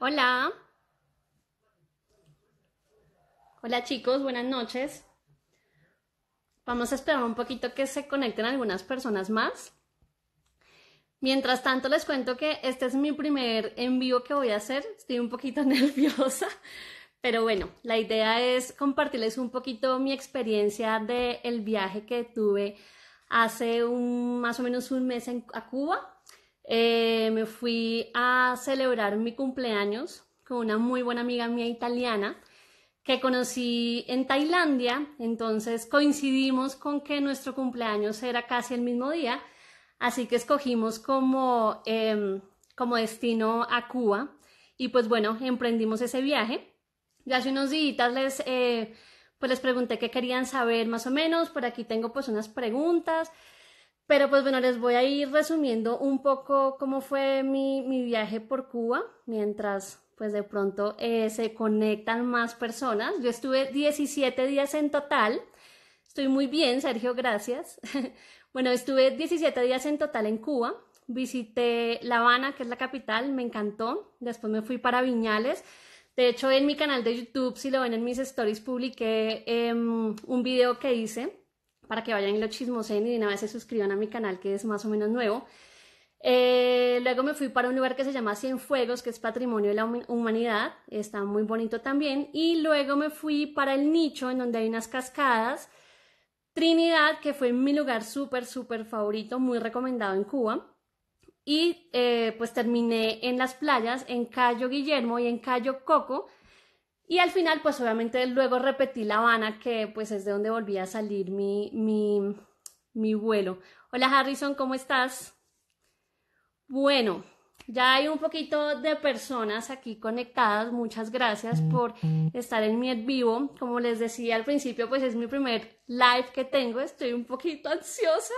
Hola. Hola chicos, buenas noches. Vamos a esperar un poquito que se conecten algunas personas más. Mientras tanto, les cuento que este es mi primer envío que voy a hacer. Estoy un poquito nerviosa, pero bueno, la idea es compartirles un poquito mi experiencia del viaje que tuve hace un, más o menos un mes a Cuba eh, me fui a celebrar mi cumpleaños con una muy buena amiga mía italiana que conocí en Tailandia, entonces coincidimos con que nuestro cumpleaños era casi el mismo día, así que escogimos como, em, como destino a Cuba y pues bueno, emprendimos ese viaje. ya hace unos días les, eh, pues les pregunté qué querían saber más o menos, por aquí tengo pues unas preguntas, pero pues bueno, les voy a ir resumiendo un poco cómo fue mi, viaje por Cuba, mientras pues de pronto eh, se conectan más personas. Yo estuve 17 días en total. Estoy muy bien, Sergio, gracias. bueno, estuve 17 días en total en Cuba. Visité La Habana, que es la capital, me encantó. Después me fui para Viñales. De hecho, en mi canal de YouTube, si lo ven en mis stories, publiqué em, un video que hice para que vayan y lo chismosen y de una vez se suscriban a mi canal que es más o menos nuevo. Eh, luego me fui para un lugar que se llama Cienfuegos, que es Patrimonio de la Humanidad, está muy bonito también. Y luego me fui para el nicho, en donde hay unas cascadas. Trinidad, que fue mi lugar súper, súper favorito, muy recomendado en Cuba. Y eh, pues terminé en las playas, en Cayo Guillermo y en Cayo Coco, y al final, pues obviamente luego repetí La Habana, que pues es de donde volví a salir mi, mi, vuelo. Hola Harrison, ¿cómo estás? Bueno, ya hay un poquito de personas aquí conectadas. Muchas gracias por estar en mi en vivo. Como les decía al principio, pues es mi primer live que tengo. Estoy un poquito ansiosa,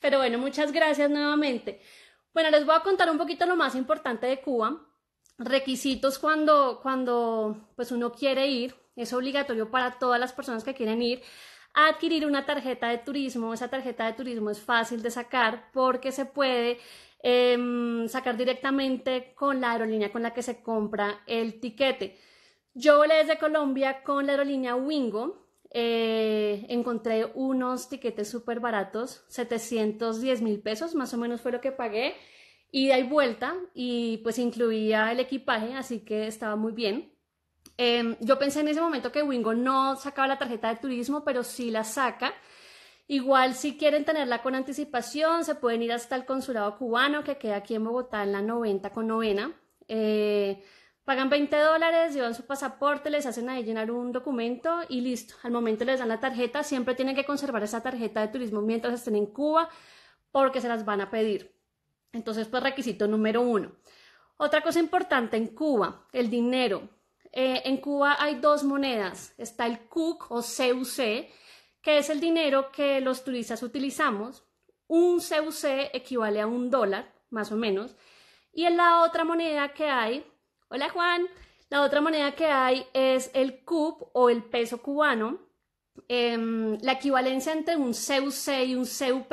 pero bueno, muchas gracias nuevamente. Bueno, les voy a contar un poquito lo más importante de Cuba requisitos cuando, cuando pues, uno quiere ir, es obligatorio para todas las personas que quieren ir, adquirir una tarjeta de turismo. Esa tarjeta de turismo es fácil de sacar porque se puede em, sacar directamente con la aerolínea con la que se compra el tiquete. Yo volé desde Colombia con la aerolínea Wingo. Eh, encontré unos tiquetes súper baratos, 710 mil pesos, más o menos fue lo que pagué ida y vuelta y pues incluía el equipaje, así que estaba muy bien. Em, yo pensé en ese momento que Wingo no sacaba la tarjeta de turismo, pero sí la saca. Igual si quieren tenerla con anticipación, se pueden ir hasta el consulado cubano que queda aquí en Bogotá en la 90 con novena. Eh, pagan 20 dólares, llevan su pasaporte, les hacen a llenar un documento y listo. Al momento les dan la tarjeta, siempre tienen que conservar esa tarjeta de turismo mientras estén en Cuba porque se las van a pedir. Entonces, pues requisito número uno. Otra cosa importante en Cuba, el dinero. Eh, en Cuba hay dos monedas. Está el CUC o CUC, que es el dinero que los turistas utilizamos. Un CUC equivale a un dólar, más o menos. Y en la otra moneda que hay, hola Juan, la otra moneda que hay es el CUP o el peso cubano. Em, la equivalencia entre un CUC y un CUP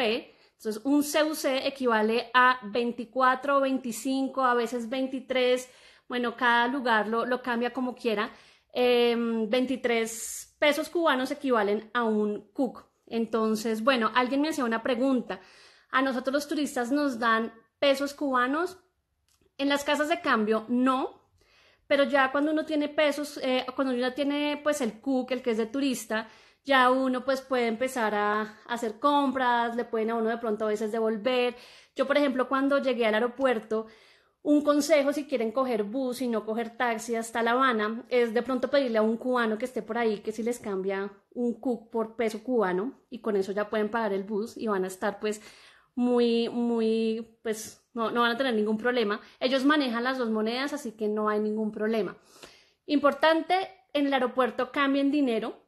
entonces, un CUC e equivale a 24, 25, a veces 23, bueno, cada lugar lo, lo cambia como quiera. 23 em, pesos cubanos equivalen a un cook. Entonces, bueno, alguien me hacía una pregunta. A nosotros los turistas nos dan pesos cubanos. En las casas de cambio, no. Pero ya cuando uno tiene pesos, eh, cuando uno tiene pues el cook, el que es de turista, ya uno pues puede empezar a, hacer compras, le pueden a uno de pronto a veces devolver. Yo, por ejemplo, cuando llegué al aeropuerto, un consejo si quieren coger bus y no coger taxi hasta La Habana es de pronto pedirle a un cubano que esté por ahí que si les cambia un cook por peso cubano y con eso ya pueden pagar el bus y van a estar pues muy, muy, pues no, no van a tener ningún problema. Ellos manejan las dos monedas así que no hay ningún problema. Importante, en el aeropuerto cambien dinero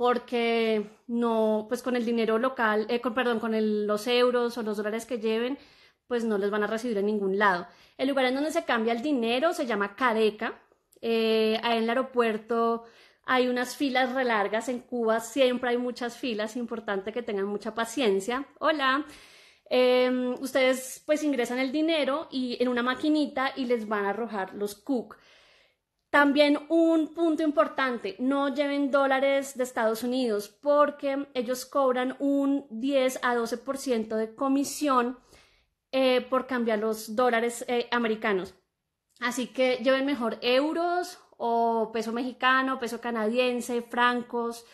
porque no, pues con el dinero local, eh, con, perdón, con los euros o los dólares que lleven, pues no les van a recibir en ningún lado. El lugar en donde se cambia el dinero se llama Cadeca. Eh, en el aeropuerto hay unas filas relargas. En Cuba siempre hay muchas filas. Importante que tengan mucha paciencia. Hola. Em, ustedes pues ingresan el dinero y en una maquinita y les van a arrojar los cook. También un punto importante, no lleven dólares de Estados Unidos porque ellos cobran un 10 a 12% de comisión eh, por cambiar los dólares eh, americanos. Así que lleven mejor euros o peso mexicano, peso canadiense, francos,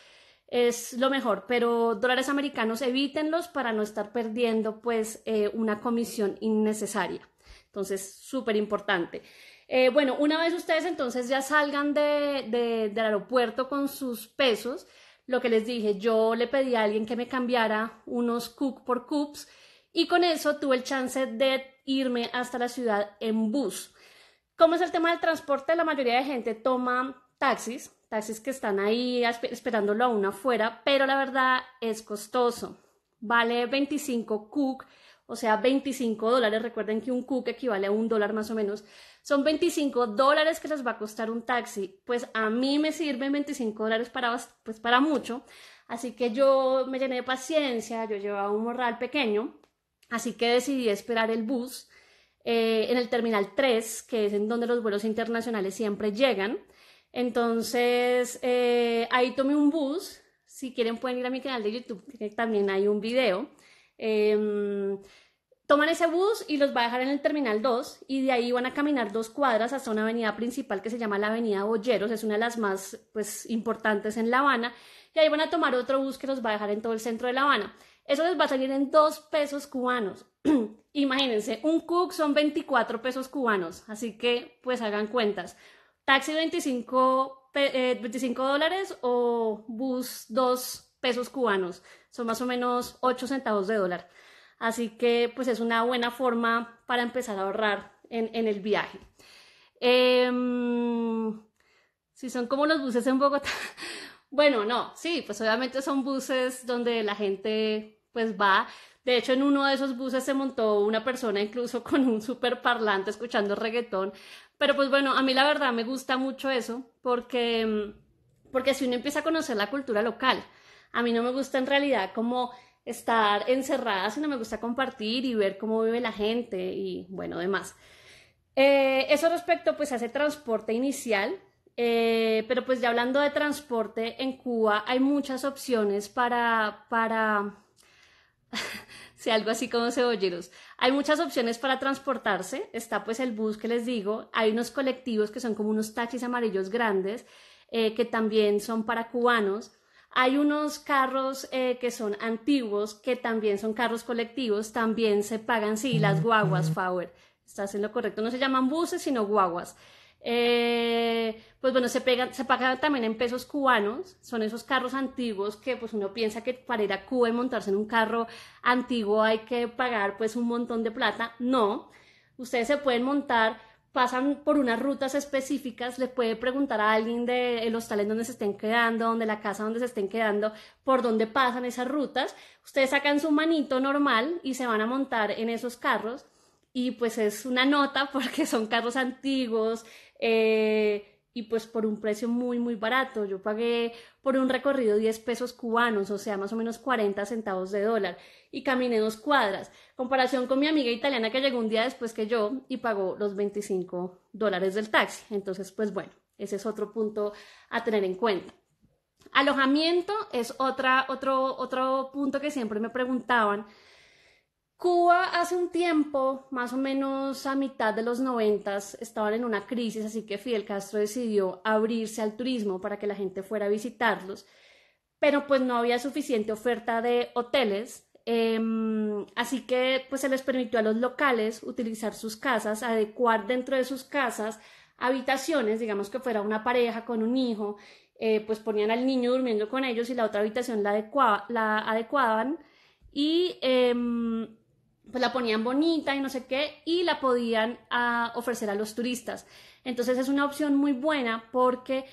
es lo mejor, pero dólares americanos evítenlos para no estar perdiendo pues eh, una comisión innecesaria. Entonces, súper importante. Eh, bueno, una vez ustedes entonces ya salgan de, del aeropuerto con sus pesos, lo que les dije, yo le pedí a alguien que me cambiara unos cook por cups y con eso tuve el chance de irme hasta la ciudad en bus. Como es el tema del transporte? La mayoría de gente toma taxis, taxis que están ahí esperándolo aún afuera, pero la verdad es costoso. Vale 25 cook o sea, 25 dólares. Recuerden que un cook equivale a un dólar más o menos. Son 25 dólares que les va a costar un taxi. Pues a mí me sirven 25 dólares para, pues para mucho. Así que yo me llené de paciencia, yo llevaba un morral pequeño, así que decidí esperar el bus eh, en el Terminal 3, que es en donde los vuelos internacionales siempre llegan. Entonces, eh, ahí tomé un bus. Si quieren pueden ir a mi canal de YouTube, también hay un video. Em, toman ese bus y los va a dejar en el Terminal 2 y de ahí van a caminar dos cuadras hasta una avenida principal que se llama la Avenida Bolleros, es una de las más pues, importantes en La Habana, y ahí van a tomar otro bus que los va a dejar en todo el centro de La Habana. Eso les va a salir en dos pesos cubanos. Imagínense, un cook son 24 pesos cubanos, así que pues hagan cuentas. Taxi 25, 25 eh, dólares o bus 2 pesos cubanos, son más o menos 8 centavos de dólar. Así que pues es una buena forma para empezar a ahorrar en, el viaje. Em, si son como los buses en Bogotá. Bueno, no, sí, pues obviamente son buses donde la gente pues va. De hecho, en uno de esos buses se montó una persona incluso con un super parlante escuchando reggaetón. Pero pues bueno, a mí la verdad me gusta mucho eso porque, porque si uno empieza a conocer la cultura local, a mí no me gusta en realidad como estar encerrada, sino me gusta compartir y ver cómo vive la gente y bueno, demás. Eh, eso respecto pues hace transporte inicial, eh, pero pues ya hablando de transporte, en Cuba hay muchas opciones para, para, si algo así como cebolleros, hay muchas opciones para transportarse, está pues el bus que les digo, hay unos colectivos que son como unos taxis amarillos grandes, eh, que también son para cubanos, hay unos carros eh, que son antiguos, que también son carros colectivos, también se pagan, sí, las guaguas, favor. Estás en lo correcto, no se llaman buses, sino guaguas. Eh, pues bueno, se, se pagan también en pesos cubanos, son esos carros antiguos que pues uno piensa que para ir a Cuba y montarse en un carro antiguo hay que pagar pues un montón de plata. No, ustedes se pueden montar pasan por unas rutas específicas, le puede preguntar a alguien de los en donde se estén quedando, donde la casa donde se estén quedando, por dónde pasan esas rutas. Ustedes sacan su manito normal y se van a montar en esos carros y pues es una nota porque son carros antiguos, eh, y pues por un precio muy, muy barato. Yo pagué por un recorrido 10 pesos cubanos, o sea, más o menos 40 centavos de dólar, y caminé dos cuadras, comparación con mi amiga italiana que llegó un día después que yo y pagó los 25 dólares del taxi. Entonces, pues bueno, ese es otro punto a tener en cuenta. Alojamiento es otra, otro, otro punto que siempre me preguntaban Cuba hace un tiempo, más o menos a mitad de los noventas, estaban en una crisis, así que Fidel Castro decidió abrirse al turismo para que la gente fuera a visitarlos, pero pues no había suficiente oferta de hoteles, em, así que pues se les permitió a los locales utilizar sus casas, adecuar dentro de sus casas habitaciones, digamos que fuera una pareja con un hijo, eh, pues ponían al niño durmiendo con ellos y la otra habitación la, adecuaban y... Em, pues la ponían bonita y no sé qué, y la podían ah, ofrecer a los turistas. Entonces es una opción muy buena porque,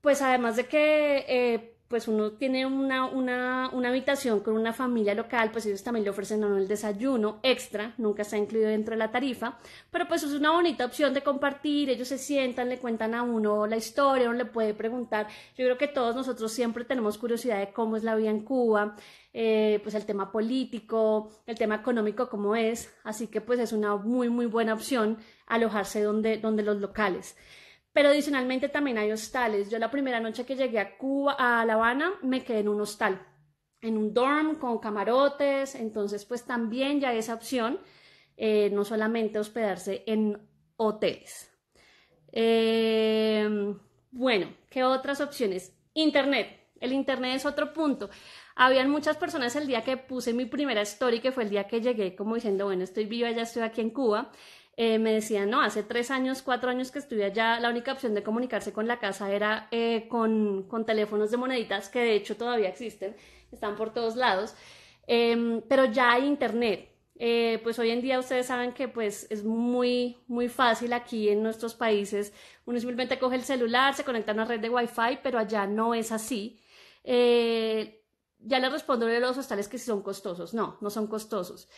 pues además de que eh, pues uno tiene una, habitación con una familia local, pues ellos también le ofrecen a el desayuno extra, nunca está incluido dentro de la tarifa, pero pues es una bonita opción de compartir, ellos se sientan, le cuentan a uno la historia, uno le puede preguntar, yo creo que todos nosotros siempre tenemos curiosidad de cómo es la vida en Cuba, eh, pues el tema político, el tema económico cómo es, así que pues es una muy muy buena opción alojarse donde los locales. Pero adicionalmente también hay hostales. Yo la primera noche que llegué a Cuba, a La Habana, me quedé en un hostal, en un dorm con camarotes. Entonces, pues también ya esa opción, eh, no solamente hospedarse en hoteles. Eh, bueno, ¿qué otras opciones? Internet. El Internet es otro punto. Habían muchas personas el día que puse mi primera story, que fue el día que llegué, como diciendo, bueno, estoy viva, ya estoy aquí en Cuba. Eh, me decían, no, hace tres años, cuatro años que estuve allá, la única opción de comunicarse con la casa era eh, con, teléfonos de moneditas, que de hecho todavía existen, están por todos lados, em, pero ya hay internet. Eh, pues hoy en día ustedes saben que pues es muy, muy fácil aquí en nuestros países, uno simplemente coge el celular, se conecta a una red de wifi, pero allá no es así. ya le respondo de los hostales que si son costosos, no, no son costosos.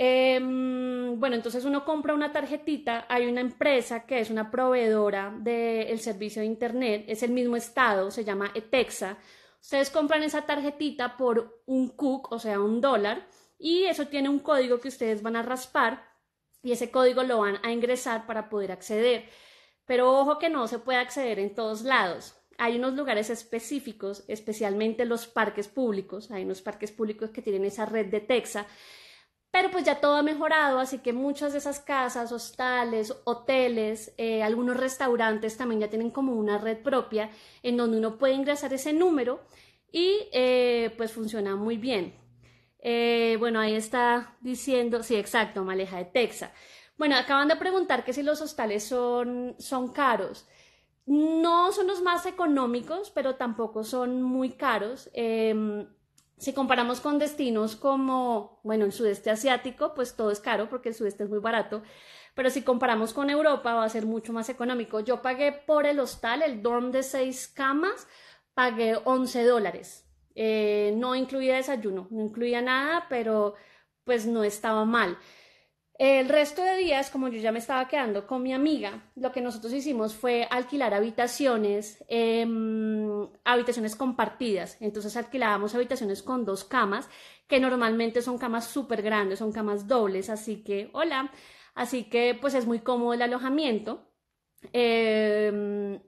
Em, bueno, entonces uno compra una tarjetita, hay una empresa que es una proveedora del servicio de Internet, es el mismo estado, se llama Etexa. Ustedes compran esa tarjetita por un cook, o sea, un dólar, y eso tiene un código que ustedes van a raspar y ese código lo van a ingresar para poder acceder. Pero ojo que no se puede acceder en todos lados. Hay unos lugares específicos, especialmente los parques públicos, hay unos parques públicos que tienen esa red de Texa pero pues ya todo ha mejorado, así que muchas de esas casas, hostales, hoteles, eh, algunos restaurantes también ya tienen como una red propia en donde uno puede ingresar ese número y eh, pues funciona muy bien. Eh, bueno, ahí está diciendo, sí, exacto, Maleja de Texas. Bueno, acaban de preguntar que si los hostales son, son caros. No son los más económicos, pero tampoco son muy caros. Em, si comparamos con destinos como, bueno, el sudeste asiático, pues todo es caro porque el sudeste es muy barato, pero si comparamos con Europa va a ser mucho más económico. Yo pagué por el hostal, el dorm de seis camas, pagué 11 dólares. Eh, no incluía desayuno, no incluía nada, pero pues no estaba mal. El resto de días, como yo ya me estaba quedando con mi amiga, lo que nosotros hicimos fue alquilar habitaciones, em, habitaciones compartidas. Entonces alquilábamos habitaciones con dos camas, que normalmente son camas súper grandes, son camas dobles, así que, hola, así que pues es muy cómodo el alojamiento. Em,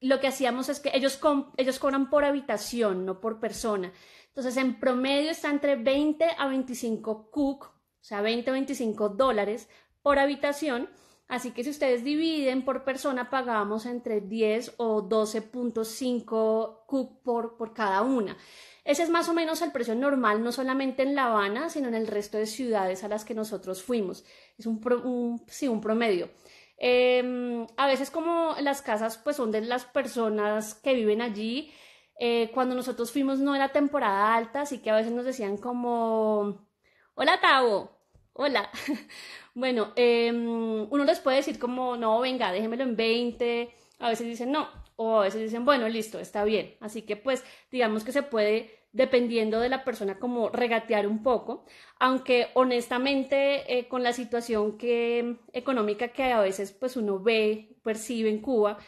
lo que hacíamos es que ellos, ellos cobran por habitación, no por persona. Entonces, en promedio está entre 20 a 25 cook o sea, 20, 25 dólares por habitación. Así que si ustedes dividen por persona, pagamos entre 10 o 12.5 cup por, cada una. Ese es más o menos el precio normal, no solamente en La Habana, sino en el resto de ciudades a las que nosotros fuimos. Es un, promedio. Em, a veces como las casas pues son de las personas que viven allí, eh, cuando nosotros fuimos no era temporada alta, así que a veces nos decían como, hola Tavo, hola. Bueno, em, uno les puede decir como, no, venga, déjemelo en 20, a veces dicen no, o a veces dicen, bueno, listo, está bien. Así que pues digamos que se puede, dependiendo de la persona, como regatear un poco, aunque honestamente eh, con la situación que, económica que a veces pues uno ve, percibe en Cuba,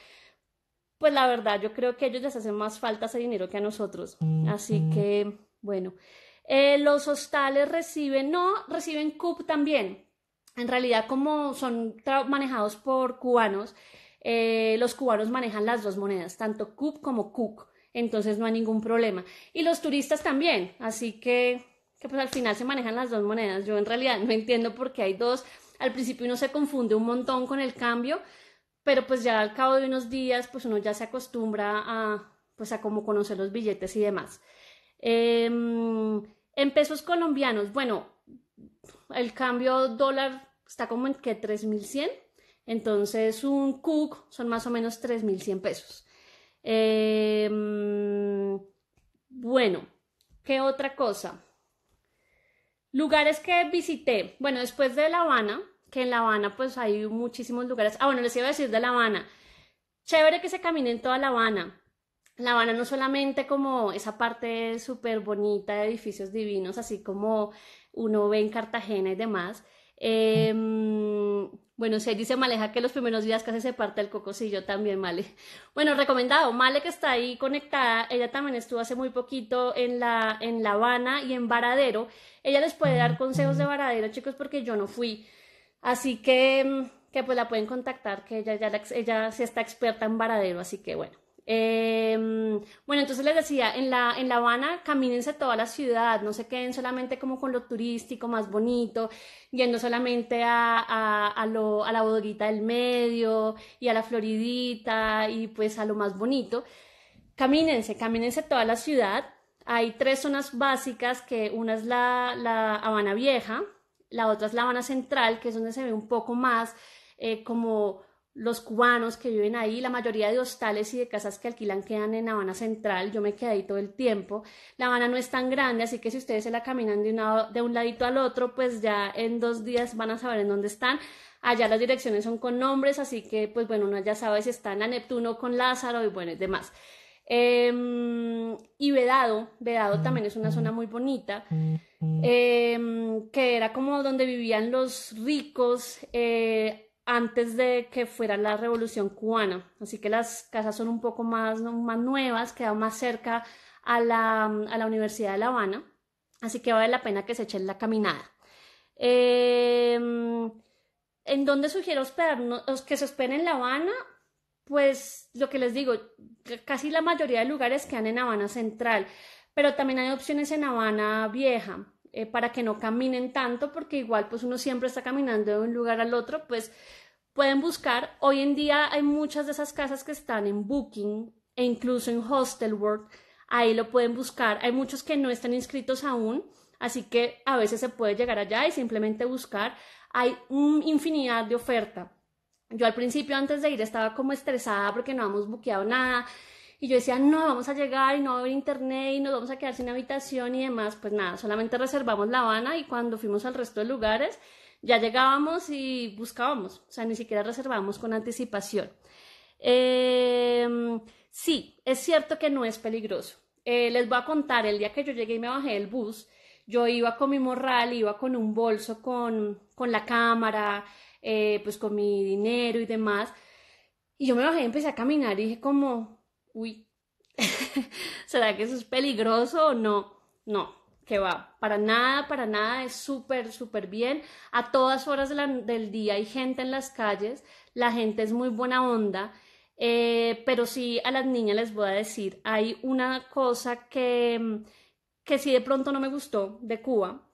pues la verdad yo creo que ellos les hacen más falta ese dinero que a nosotros. Mm, Así mm. que, bueno. Eh, los hostales reciben, no, reciben CUP también. En realidad, como son manejados por cubanos, eh, los cubanos manejan las dos monedas, tanto CUP como CUC. Entonces no hay ningún problema. Y los turistas también. Así que, pues al final se manejan las dos monedas. Yo en realidad no entiendo por qué hay dos. Al principio uno se confunde un montón con el cambio, pero pues ya al cabo de unos días, pues uno ya se acostumbra a, pues a cómo conocer los billetes y demás. Eh, en pesos colombianos, bueno, el cambio dólar está como en que 3100. Entonces, un cook son más o menos 3100 pesos. Em, bueno, ¿qué otra cosa? Lugares que visité. Bueno, después de La Habana, que en La Habana pues hay muchísimos lugares. Ah, bueno, les iba a decir de La Habana. Chévere que se camine en toda La Habana. La Habana no solamente como esa parte súper bonita de edificios divinos, así como uno ve en Cartagena y demás. Em, bueno, se dice Maleja que los primeros días casi se parte el coco, también, Male. Bueno, recomendado, Male que está ahí conectada, ella también estuvo hace muy poquito en La, en la Habana y en Varadero. Ella les puede dar consejos de Varadero, chicos, porque yo no fui. Así que, em, que pues la pueden contactar, que ella, ya ella sí está experta en Varadero, así que bueno. Em, bueno, entonces les decía, en La, en la Habana camínense toda la ciudad, no se queden solamente como con lo turístico más bonito, yendo solamente a, la bodeguita del medio y a la floridita y pues a lo más bonito. Camínense, camínense toda la ciudad. Hay tres zonas básicas, que una es la, Habana Vieja, la otra es la Habana Central, que es donde se ve un poco más eh, como los cubanos que viven ahí, la mayoría de hostales y de casas que alquilan quedan en Habana Central, yo me quedé ahí todo el tiempo. La Habana no es tan grande, así que si ustedes se la caminan de, de un ladito al otro, pues ya en dos días van a saber en dónde están. Allá las direcciones son con nombres, así que pues bueno, uno ya sabe si están en la Neptuno con Lázaro y bueno, y demás. Em, y Vedado, Vedado también es una zona muy bonita, em, que era como donde vivían los ricos. Eh, antes de que fuera la revolución cubana. Así que las casas son un poco más, más nuevas, quedan más cerca a la, a la Universidad de La Habana. Así que vale la pena que se echen la caminada. Em, ¿En dónde sugiero hospedarnos? Que se hospeden en La Habana. Pues lo que les digo, casi la mayoría de lugares quedan en Habana Central, pero también hay opciones en La Habana Vieja. Eh, para que no caminen tanto, porque igual pues uno siempre está caminando de un lugar al otro, pues Pueden buscar, hoy en día hay muchas de esas casas que están en Booking e incluso en Hostelworld, ahí lo pueden buscar, hay muchos que no están inscritos aún, así que a veces se puede llegar allá y simplemente buscar, hay un infinidad de oferta. Yo al principio antes de ir estaba como estresada porque no habíamos buqueado nada y yo decía, no, vamos a llegar y no va a haber internet y nos vamos a quedar sin habitación y demás, pues nada, solamente reservamos La Habana y cuando fuimos al resto de lugares ya llegábamos y buscábamos, o sea, ni siquiera reservábamos con anticipación. Em, sí, es cierto que no es peligroso. Eh, les voy a contar, el día que yo llegué y me bajé del bus, yo iba con mi morral, iba con un bolso, con, con la cámara, eh, pues con mi dinero y demás. Y yo me bajé y empecé a caminar y dije como, uy, ¿será que eso es peligroso o no? No, que va, para nada, para nada, es súper, súper bien. A todas horas del día hay gente en las calles, la gente es muy buena onda, eh, pero sí a las niñas les voy a decir, hay una cosa que, que sí de pronto no me gustó de Cuba,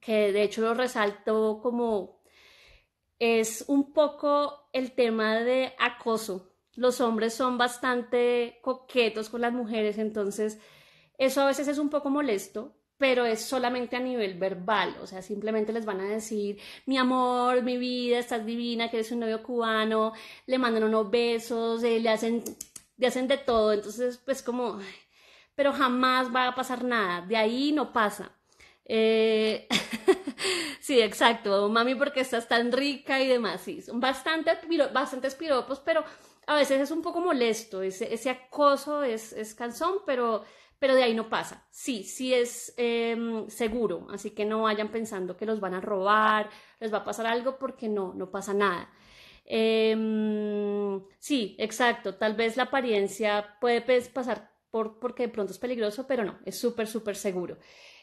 que de hecho lo resalto como es un poco el tema de acoso. Los hombres son bastante coquetos con las mujeres, entonces eso a veces es un poco molesto, pero es solamente a nivel verbal, o sea, simplemente les van a decir, mi amor, mi vida, estás divina, que eres un novio cubano, le mandan unos besos, eh, le, hacen, le hacen de todo, entonces pues como, pero jamás va a pasar nada, de ahí no pasa. Eh, sí, exacto, mami, porque estás tan rica y demás, sí, son bastante, bastantes piropos, pero a veces es un poco molesto, ese, ese acoso es, es cansón, pero pero de ahí no pasa. Sí, sí es em, seguro, así que no vayan pensando que los van a robar, les va a pasar algo porque no, no pasa nada. Em, sí, exacto, tal vez la apariencia puede pues, pasar por, porque de pronto es peligroso, pero no, es súper, súper seguro.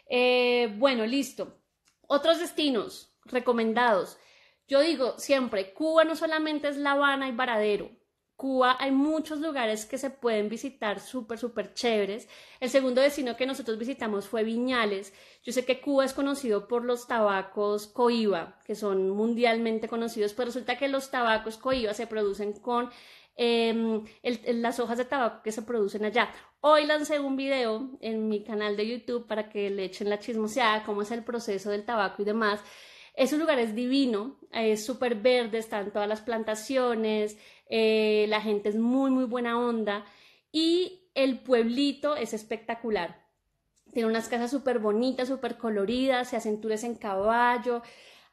Eh, bueno, listo. Otros destinos recomendados. Yo digo siempre, Cuba no solamente es La Habana y Varadero, Cuba hay muchos lugares que se pueden visitar súper, súper chéveres. El segundo destino que nosotros visitamos fue Viñales. Yo sé que Cuba es conocido por los tabacos coiba, que son mundialmente conocidos, pero resulta que los tabacos coiba se producen con em, las hojas de tabaco que se producen allá. Hoy lancé un video en mi canal de YouTube para que le echen la chismoseada, cómo es el proceso del tabaco y demás. Es un lugar es divino, es súper verde, están todas las plantaciones, eh, la gente es muy, muy buena onda y el pueblito es espectacular. Tiene unas casas súper bonitas, súper coloridas, se hacen tours en caballo,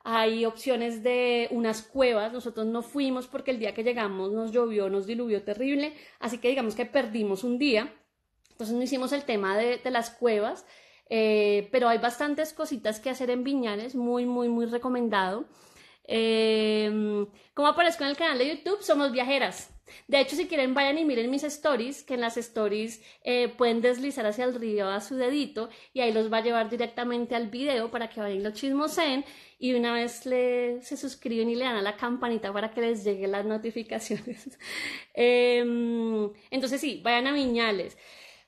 hay opciones de unas cuevas, nosotros no fuimos porque el día que llegamos nos llovió, nos diluvió terrible, así que digamos que perdimos un día, entonces no hicimos el tema de, las cuevas, eh, pero hay bastantes cositas que hacer en Viñales, muy, muy, muy recomendado. Em, ¿Cómo como aparezco en el canal de YouTube, somos viajeras. De hecho, si quieren, vayan y miren mis stories, que en las stories eh, pueden deslizar hacia el río a su dedito y ahí los va a llevar directamente al video para que vayan y lo chismoseen y una vez se suscriben y le dan a la campanita para que les lleguen las notificaciones. Em, entonces sí, vayan a Viñales.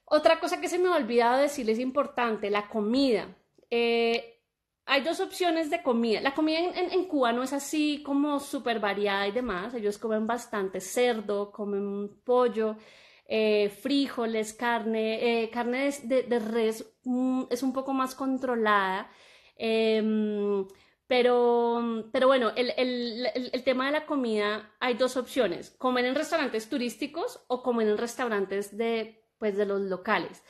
Otra cosa que se me ha olvidado decirles importante, la comida. Eh, hay dos opciones de comida. La comida en, Cuba no es así como súper variada y demás. Ellos comen bastante cerdo, comen pollo, eh, frijoles, carne. Eh, carne de, res mm, es un poco más controlada. Em, pero, pero bueno, el, tema de la comida, hay dos opciones. comen en restaurantes turísticos o comer en restaurantes de, pues, de los locales.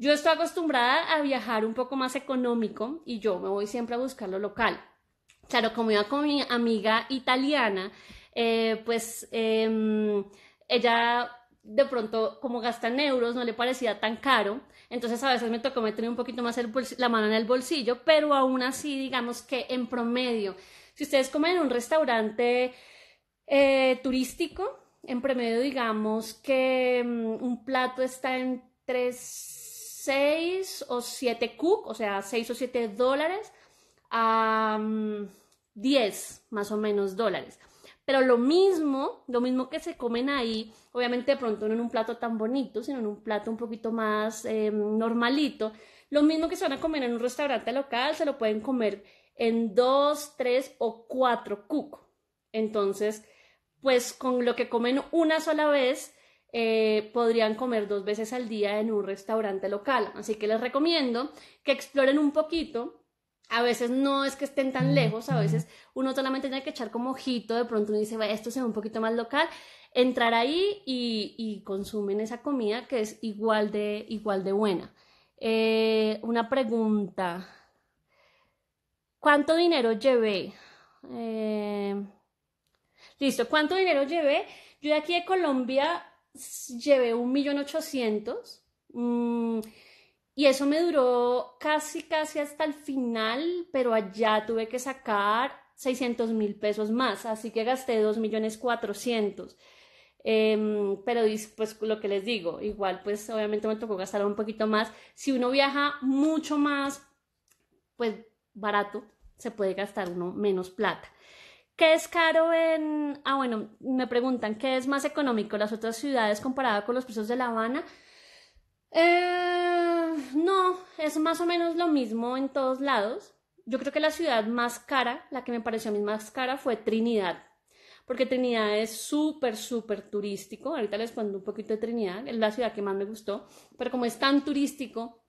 Yo estoy acostumbrada a viajar un poco más económico y yo me voy siempre a buscar lo local. Claro, como iba con mi amiga italiana, eh, pues em, ella de pronto, como gasta en euros, no le parecía tan caro. Entonces a veces me tocó meter un poquito más la mano en el bolsillo, pero aún así, digamos que en promedio, si ustedes comen en un restaurante eh, turístico, en promedio digamos que mm, un plato está en tres... 6 o 7 cook, o sea, 6 o 7 dólares a 10 más o menos dólares. Pero lo mismo, lo mismo que se comen ahí, obviamente de pronto no en un plato tan bonito, sino en un plato un poquito más em, normalito, lo mismo que se van a comer en un restaurante local, se lo pueden comer en 2, 3 o 4 cook. Entonces, pues con lo que comen una sola vez, eh, podrían comer dos veces al día en un restaurante local. Así que les recomiendo que exploren un poquito. A veces no es que estén tan mm. lejos, a veces uno solamente tiene que echar como ojito, de pronto uno dice, esto se ve un poquito más local, entrar ahí y, consumen esa comida que es igual de, igual de buena. Eh, una pregunta, ¿cuánto dinero llevé? Eh, listo, ¿cuánto dinero llevé? Yo de aquí de Colombia llevé un millón ochocientos mm, y eso me duró casi, casi hasta el final, pero allá tuve que sacar seiscientos mil pesos más, así que gasté dos millones cuatrocientos. Em, pero pues lo que les digo, igual pues obviamente me tocó gastar un poquito más. Si uno viaja mucho más, pues barato, se puede gastar uno menos plata. ¿Qué es caro en.? Ah, bueno, me preguntan, ¿qué es más económico, las otras ciudades comparado con los precios de La Habana? Eh, no, es más o menos lo mismo en todos lados. Yo creo que la ciudad más cara, la que me pareció a mí más cara, fue Trinidad. Porque Trinidad es súper, súper turístico. Ahorita les cuento un poquito de Trinidad, es la ciudad que más me gustó. Pero como es tan turístico,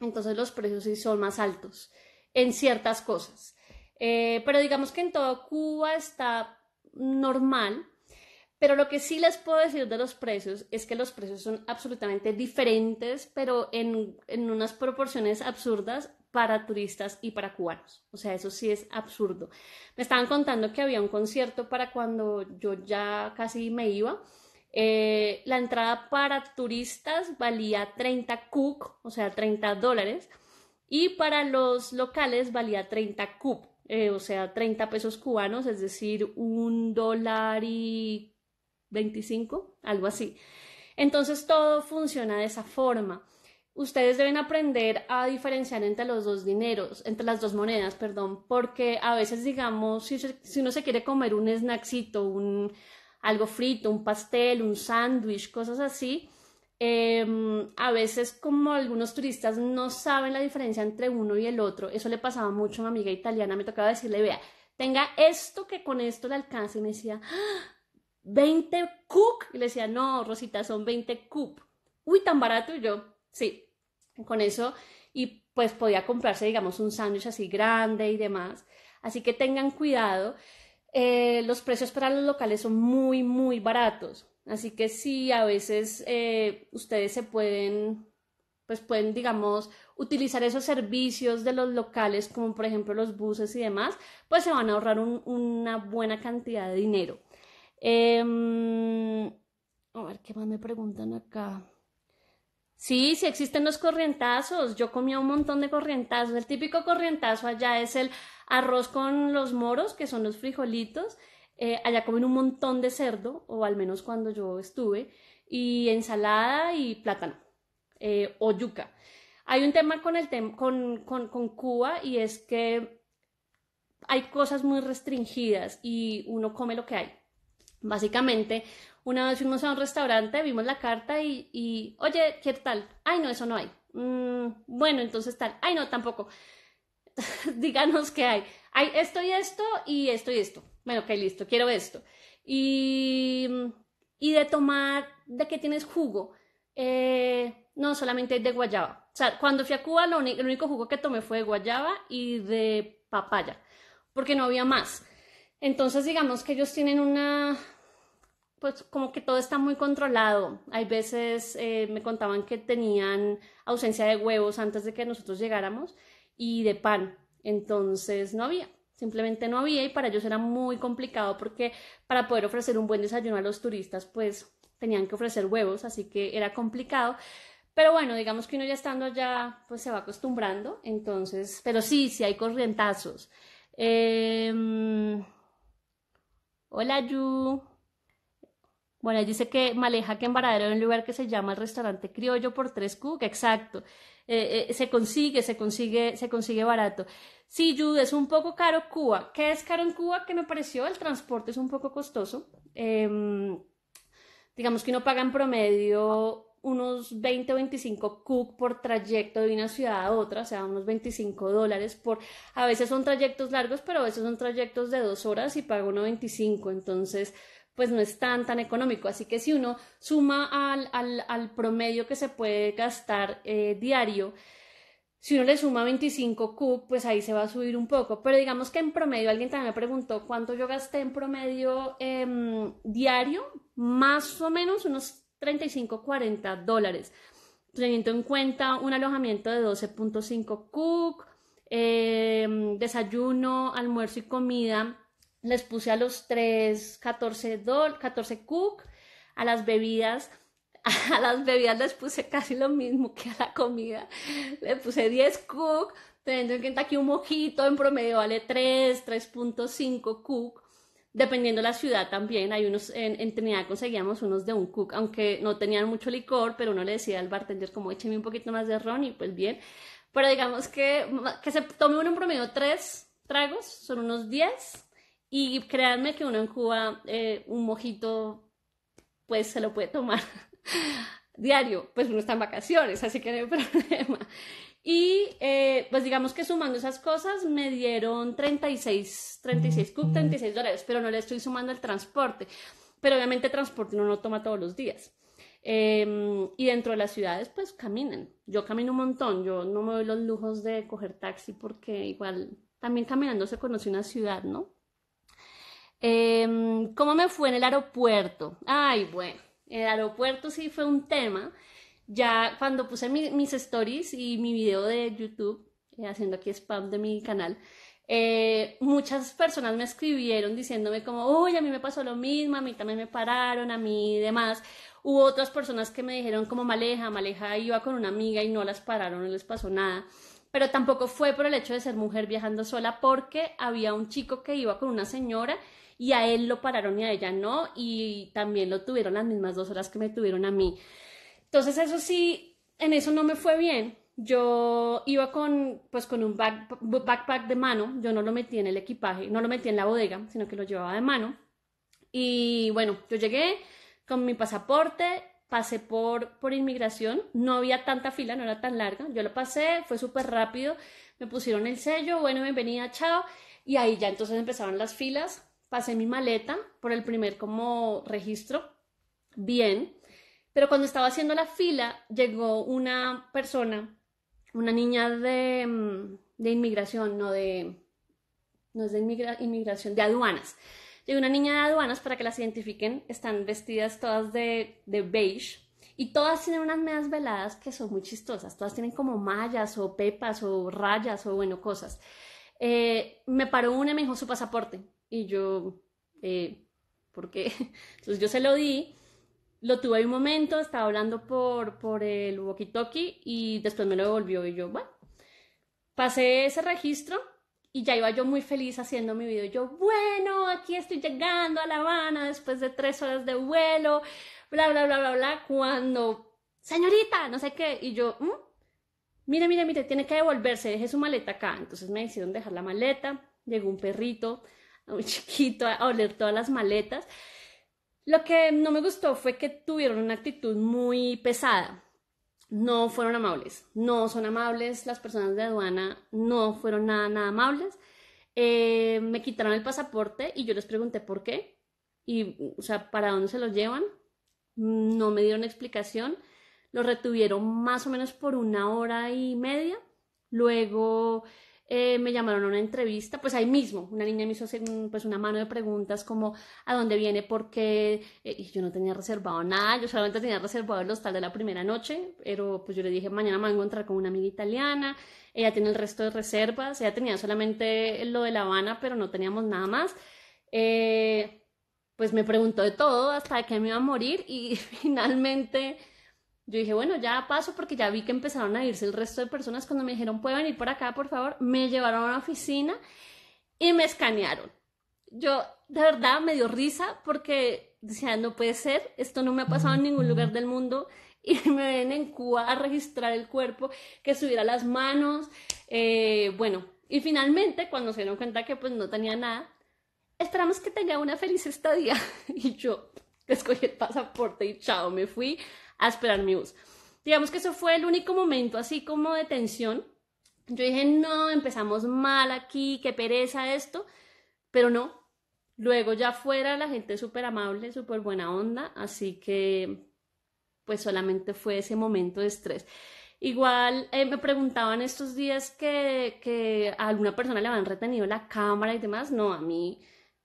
entonces los precios sí son más altos en ciertas cosas. Eh, pero digamos que en todo Cuba está normal. Pero lo que sí les puedo decir de los precios es que los precios son absolutamente diferentes, pero en, unas proporciones absurdas para turistas y para cubanos. O sea, eso sí es absurdo. Me estaban contando que había un concierto para cuando yo ya casi me iba. Eh, la entrada para turistas valía 30 cook, o sea, 30 dólares, y para los locales valía 30 cup, eh, o sea, 30 pesos cubanos, es decir, un dólar y 25, algo así. Entonces todo funciona de esa forma. Ustedes deben aprender a diferenciar entre los dos dineros, entre las dos monedas, perdón, porque a veces, digamos, si, si uno se quiere comer un snacksito, un, algo frito, un pastel, un sándwich, cosas así, Em, a veces como algunos turistas no saben la diferencia entre uno y el otro, eso le pasaba mucho a una amiga italiana, me tocaba decirle, vea, tenga esto que con esto le alcance, y me decía, 20 ¡Ah! cook. y le decía, no, Rosita, son 20 cup, uy, tan barato y yo, sí, con eso y pues podía comprarse, digamos, un sándwich así grande y demás, así que tengan cuidado. Eh, los precios para los locales son muy, muy baratos. Así que sí, a veces eh, ustedes se pueden, pues pueden, digamos, utilizar esos servicios de los locales, como por ejemplo los buses y demás, pues se van a ahorrar una buena cantidad de dinero. Em, a ver, ¿qué más me preguntan acá? Sí, sí existen los corrientazos. Yo comía un montón de corrientazos. El típico corrientazo allá es el arroz con los moros, que son los frijolitos. Eh, allá comen un montón de cerdo, o al menos cuando yo estuve, y ensalada y plátano, eh, o yuca. Hay un tema con, el con, Cuba y es que hay cosas muy restringidas y uno come lo que hay. Básicamente, una vez fuimos a un restaurante, vimos la carta y, oye, ¿qué tal? Ay, no, eso no hay. Mm, bueno, entonces tal. Ay, no, tampoco. díganos qué hay. Hay esto y esto y esto y esto. Bueno, ok, listo, quiero esto. Y, y de tomar, ¿de qué tienes jugo? Eh, no, solamente de guayaba. O sea, cuando fui a Cuba, lo el único jugo que tomé fue de guayaba y de papaya, porque no había más. Entonces, digamos que ellos tienen una, pues como que todo está muy controlado. Hay veces eh, me contaban que tenían ausencia de huevos antes de que nosotros llegáramos y de pan. Entonces no había, simplemente no había y para ellos era muy complicado porque para poder ofrecer un buen desayuno a los turistas pues tenían que ofrecer huevos, así que era complicado. Pero bueno, digamos que uno ya estando allá pues se va acostumbrando, entonces, pero sí, sí hay corrientazos. Em, hola Yu. Bueno, dice que Maleja, que en Varadero hay un lugar que se llama el restaurante criollo por 3 cook, exacto. Eh, eh, se consigue, se consigue, se consigue barato. Sí, Jude, es un poco caro Cuba. ¿Qué es caro en Cuba? Que me pareció, el transporte es un poco costoso. Em, digamos que uno paga en promedio unos 20 o 25 cook por trayecto de una ciudad a otra, o sea, unos 25 dólares por, a veces son trayectos largos, pero a veces son trayectos de dos horas y paga uno 25, entonces pues no es tan, tan económico. Así que si uno suma al, promedio que se puede gastar eh, diario, si uno le suma 25 Q, pues ahí se va a subir un poco. Pero digamos que en promedio, alguien también me preguntó cuánto yo gasté en promedio em, diario, más o menos unos 35, 40 dólares. Teniendo en cuenta un alojamiento de 12.5 Q, em, desayuno, almuerzo y comida les puse a los 3, 14, dol 14 cook, a las bebidas a las bebidas les puse casi lo mismo que a la comida. Le puse 10 cook, teniendo en cuenta que un mojito en promedio vale 3, 3.5 cook, dependiendo la ciudad también. Hay unos, en, Trinidad conseguíamos unos de un cook, aunque no tenían mucho licor, pero uno le decía al bartender como écheme un poquito más de ron y pues bien. Pero digamos que, que se tome uno en promedio 3 tragos, son unos 10 y créanme que uno en Cuba, eh, un mojito, pues se lo puede tomar diario, pues uno está en vacaciones, así que no hay problema. Y eh, pues digamos que sumando esas cosas me dieron 36, 36 36 dólares, pero no le estoy sumando el transporte. Pero obviamente transporte uno no toma todos los días. Em, y dentro de las ciudades, pues caminan. Yo camino un montón, yo no me doy los lujos de coger taxi porque igual también caminando se conoce una ciudad, ¿no? Em, ¿Cómo me fue en el aeropuerto? Ay, bueno, el aeropuerto sí fue un tema. Ya cuando puse mis stories y mi video de YouTube, eh, haciendo aquí spam de mi canal, eh, muchas personas me escribieron diciéndome como, uy, a mí me pasó lo mismo, a mí también me pararon, a mí y demás. Hubo otras personas que me dijeron como Maleja, Maleja iba con una amiga y no las pararon, no les pasó nada. Pero tampoco fue por el hecho de ser mujer viajando sola porque había un chico que iba con una señora y a él lo pararon y a ella no, y también lo tuvieron las mismas dos horas que me tuvieron a mí. Entonces eso sí, en eso no me fue bien. Yo iba con, pues, con un backpack de mano, yo no lo metí en el equipaje, no lo metí en la bodega, sino que lo llevaba de mano. Y bueno, yo llegué con mi pasaporte, pasé por, por inmigración, no había tanta fila, no era tan larga, yo lo pasé, fue súper rápido, me pusieron el sello, bueno, bienvenida, chao, y ahí ya entonces empezaron las filas, pasé mi maleta por el primer como registro, bien, pero cuando estaba haciendo la fila llegó una persona, una niña de, mm, inmigración, no de, no es de inmigración, de aduanas. Llegó una niña de aduanas para que las identifiquen, están vestidas todas de, beige, y todas tienen unas medias veladas que son muy chistosas. Todas tienen como mallas o pepas o rayas o bueno, cosas. Eh, me paró una y me dijo su pasaporte. Y yo, eh, ¿por qué? Entonces yo se lo di, lo tuve ahí un momento, estaba hablando por, por el walkie-talkie y después me lo devolvió y yo, bueno, pasé ese registro y ya iba yo muy feliz haciendo mi video. Yo, bueno, aquí estoy llegando a La Habana después de tres horas de vuelo, bla, bla, bla, bla, bla, cuando, señorita, no sé qué, y yo, mm, mire, mire, mire, tiene que devolverse, deje su maleta acá. Entonces me hicieron dejar la maleta, llegó un perrito, a chiquito a oler todas las maletas. Lo que no me gustó fue que tuvieron una actitud muy pesada. No fueron amables, no son amables, las personas de aduana no fueron nada, nada amables. Eh, me quitaron el pasaporte y yo les pregunté por qué y, o sea, para dónde se los llevan. No me dieron explicación. Los retuvieron más o menos por una hora y media. Luego eh, me llamaron a una entrevista, pues ahí mismo, una niña me hizo pues una mano de preguntas como a dónde viene, por qué, eh, yo no tenía reservado nada, yo solamente tenía reservado el hostal de la primera noche, pero pues yo le dije, mañana me voy a encontrar con una amiga italiana, ella tiene el resto de reservas, ella tenía solamente lo de La Habana, pero no teníamos nada más. Eh, pues me preguntó de todo hasta que me iba a morir y finalmente yo dije, bueno, ya paso porque ya vi que empezaron a irse el resto de personas. Cuando me dijeron, puede venir por acá, por favor, me llevaron a una oficina y me escanearon. Yo, de verdad, me dio risa porque decía, no puede ser, esto no me ha pasado en ningún lugar del mundo. Y me ven en Cuba a registrar el cuerpo, que subiera las manos. Eh, bueno, y finalmente, cuando se dieron cuenta que pues no tenía nada, esperamos que tenga una feliz estadía. Y yo escogí el pasaporte y chao, me fui a esperar mi bus. Digamos que eso fue el único momento así como de tensión. Yo dije, no, empezamos mal aquí, qué pereza esto, pero no. Luego ya fuera la gente súper amable, súper buena onda, así que pues solamente fue ese momento de estrés. Igual eh, me preguntaban estos días que, a alguna persona le habían retenido la cámara y demás. No, a mí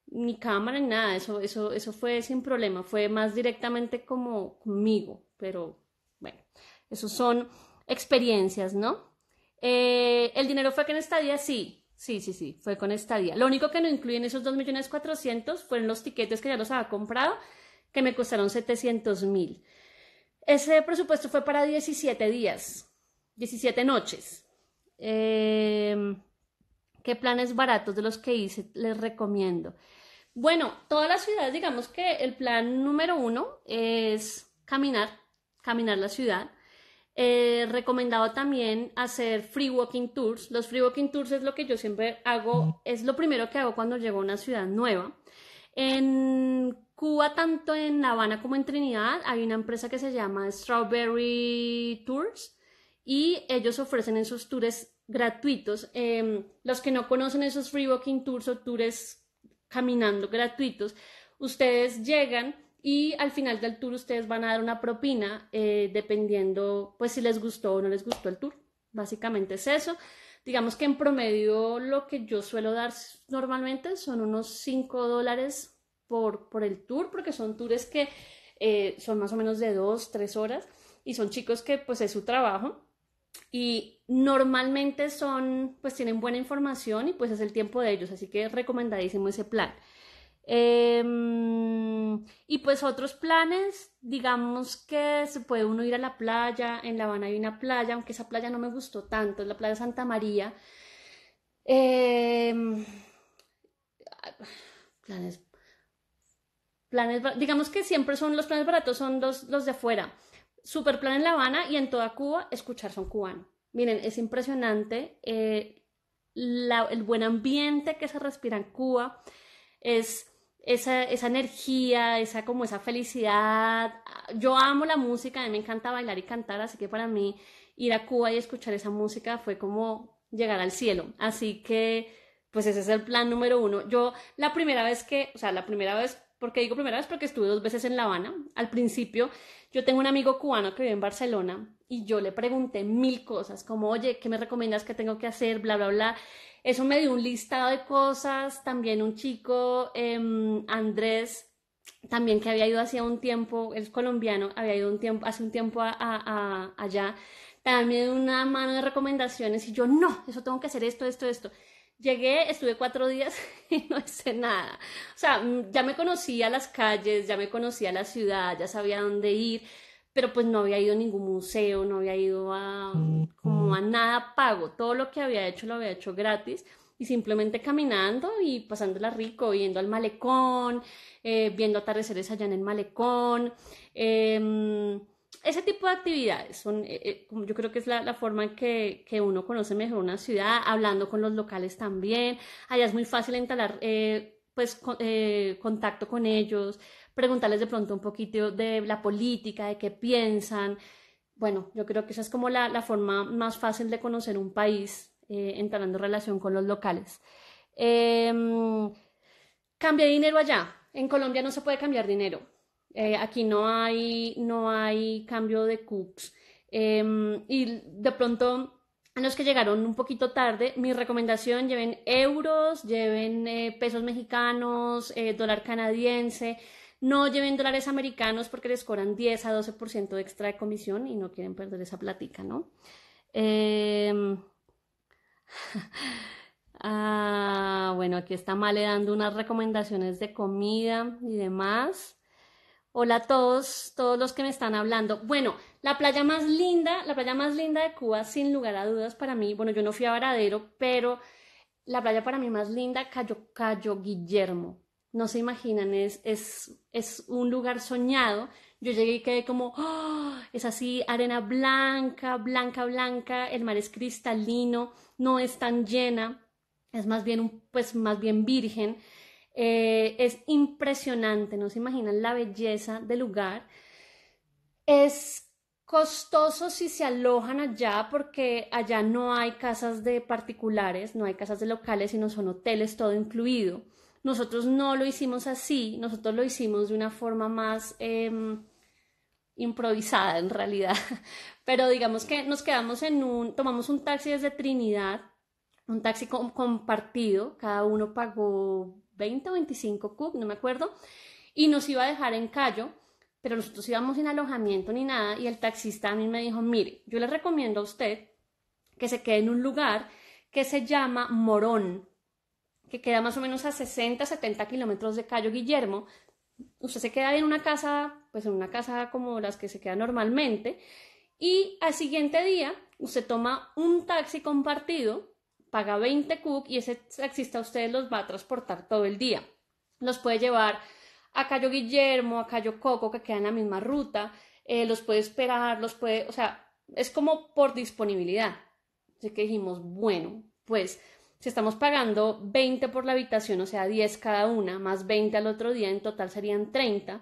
ni cámara ni nada, eso, eso, eso fue sin problema, fue más directamente como conmigo, pero bueno, esos son experiencias, ¿no? Eh, ¿El dinero fue con en estadía? Sí, sí, sí, sí, fue con estadía. Lo único que no incluyen esos 2.400.000 fueron los tiquetes que ya los había comprado, que me costaron 700.000. Ese presupuesto fue para 17 días, 17 noches. Em, ¿Qué planes baratos de los que hice les recomiendo? Bueno, todas las ciudades, digamos que el plan número uno es caminar caminar la ciudad. Eh, recomendado también hacer free walking tours. Los free walking tours es lo que yo siempre hago, es lo primero que hago cuando llego a una ciudad nueva. En Cuba, tanto en La Habana como en Trinidad, hay una empresa que se llama Strawberry Tours y ellos ofrecen esos tours gratuitos. Em, los que no conocen esos free walking tours o tours caminando gratuitos, ustedes llegan y al final del tour ustedes van a dar una propina eh, dependiendo pues si les gustó o no les gustó el tour. Básicamente es eso. Digamos que en promedio lo que yo suelo dar normalmente son unos 5 dólares por, el tour, porque son tours que eh, son más o menos de 2, 3 horas y son chicos que pues es su trabajo y normalmente son pues tienen buena información y pues es el tiempo de ellos, así que recomendadísimo ese plan. Em, y pues otros planes, digamos que se puede uno ir a la playa, en La Habana hay una playa, aunque esa playa no me gustó tanto, es la playa Santa María. Em, planes, planes, digamos que siempre son los planes baratos, son los, de afuera. Super plan en La Habana y en toda Cuba, escuchar son cubano. Miren, es impresionante eh, el buen ambiente que se respira en Cuba. Es esa, esa, energía, esa como esa felicidad. Yo amo la música, a mí me encanta bailar y cantar, así que para mí ir a Cuba y escuchar esa música fue como llegar al cielo. Así que, pues ese es el plan número uno. Yo la primera vez que, o sea, la primera vez porque digo primera vez porque estuve dos veces en La Habana. Al principio, yo tengo un amigo cubano que vive en Barcelona y yo le pregunté mil cosas, como, oye, ¿qué me recomiendas que tengo que hacer? Bla, bla, bla. Eso me dio un listado de cosas. También un chico, em, Andrés, también que había ido hacía un tiempo, es colombiano, había ido hace un tiempo a, allá. También una mano de recomendaciones y yo, no, eso tengo que hacer esto, esto, esto. Llegué, estuve cuatro días y no hice nada. O sea, mm, ya me conocía las calles, ya me conocía la ciudad, ya sabía dónde ir, pero pues no había ido a ningún museo, no había ido a, como a nada pago. Todo lo que había hecho lo había hecho gratis y simplemente caminando y pasándola rico, yendo al malecón, eh, viendo atardeceres allá en el malecón, em, ese tipo de actividades son, eh, eh, yo creo que es la, forma en que, uno conoce mejor una ciudad, hablando con los locales también. Allá es muy fácil instalar eh, pues, contacto con ellos, preguntarles de pronto un poquito de la política, de qué piensan. Bueno, yo creo que esa es como la, forma más fácil de conocer un país, entalando relación con los locales. Em, cambia dinero allá. En Colombia no se puede cambiar dinero eh, aquí no hay, no hay cambio de cooks. Em, y de pronto, a los que llegaron un poquito tarde, mi recomendación, lleven euros, lleven eh, pesos mexicanos, eh, dólar canadiense. No lleven dólares americanos porque les cobran 10 a 12% de extra de comisión y no quieren perder esa platica ¿no? Em, ah, bueno, aquí está Male dando unas recomendaciones de comida y demás. Hola a todos, todos los que me están hablando. Bueno, la playa más linda, la playa más linda de Cuba, sin lugar a dudas para mí. Bueno, yo no fui a Varadero, pero la playa para mí más linda, Cayo, Cayo Guillermo. No se imaginan, es, es, es un lugar soñado. Yo llegué y quedé como, ¡ah! es así, arena blanca, blanca, blanca, el mar es cristalino, no es tan llena, es más bien, un, pues más bien virgen. Eh, es impresionante, no se imaginan la belleza del lugar. Es costoso si se alojan allá porque allá no hay casas de particulares, no hay casas de locales, sino son hoteles, todo incluido. Nosotros no lo hicimos así, nosotros lo hicimos de una forma más em, improvisada en realidad, pero digamos que nos quedamos en un, tomamos un taxi desde Trinidad, un taxi compartido, cada uno pagó 20 o 25 CUP, no me acuerdo, y nos iba a dejar en Cayo, pero nosotros íbamos sin alojamiento ni nada, y el taxista a mí me dijo, mire, yo le recomiendo a usted que se quede en un lugar que se llama Morón, que queda más o menos a 60, 70 kilómetros de Cayo Guillermo. Usted se queda en una casa, pues en una casa como las que se queda normalmente, y al siguiente día usted toma un taxi compartido paga 20 cook y ese taxista a ustedes los va a transportar todo el día. Los puede llevar a Cayo Guillermo, a Cayo Coco, que queda en la misma ruta, eh, los puede esperar, los puede, o sea, es como por disponibilidad. Así que dijimos, bueno, pues si estamos pagando 20 por la habitación, o sea, 10 cada una, más 20 al otro día, en total serían 30.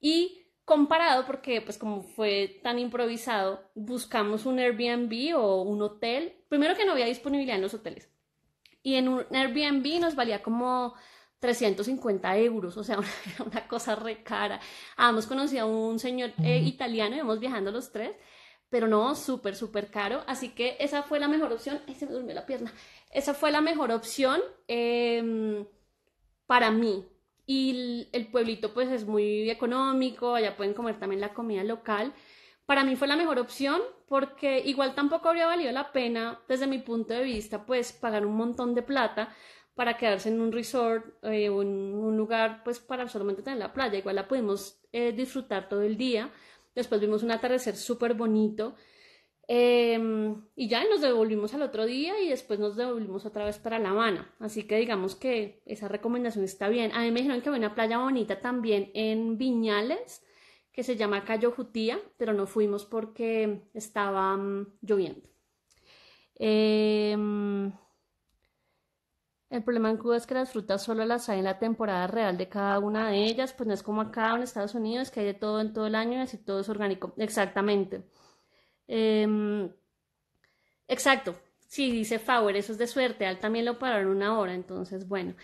Y comparado porque pues como fue tan improvisado, buscamos un Airbnb o un hotel, primero que no había disponibilidad en los hoteles. Y en un Airbnb nos valía como 350 euros, o sea, una, cosa re cara. Habíamos conocido a un señor italiano eh, italiano, íbamos viajando los tres, pero no, súper, súper caro. Así que esa fue la mejor opción. Ay, se me durmió la pierna. Esa fue la mejor opción em, para mí, y el pueblito pues es muy económico, allá pueden comer también la comida local. Para mí fue la mejor opción porque igual tampoco habría valido la pena desde mi punto de vista pues pagar un montón de plata para quedarse en un resort o eh, en un lugar pues para solamente tener la playa. Igual la pudimos eh, disfrutar todo el día. Después vimos un atardecer súper bonito. Em, y ya nos devolvimos al otro día y después nos devolvimos otra vez para La Habana. Así que digamos que esa recomendación está bien. A mí me dijeron que había una playa bonita también en Viñales que se llama Cayo Jutía, pero no fuimos porque estaba mm, lloviendo. Em, el problema en Cuba es que las frutas solo las hay en la temporada real de cada una de ellas, pues no es como acá en Estados Unidos, que hay de todo en todo el año y así todo es orgánico. Exactamente. Em, exacto, sí, dice Fauer, eso es de suerte, Al él también lo pararon una hora, entonces, bueno.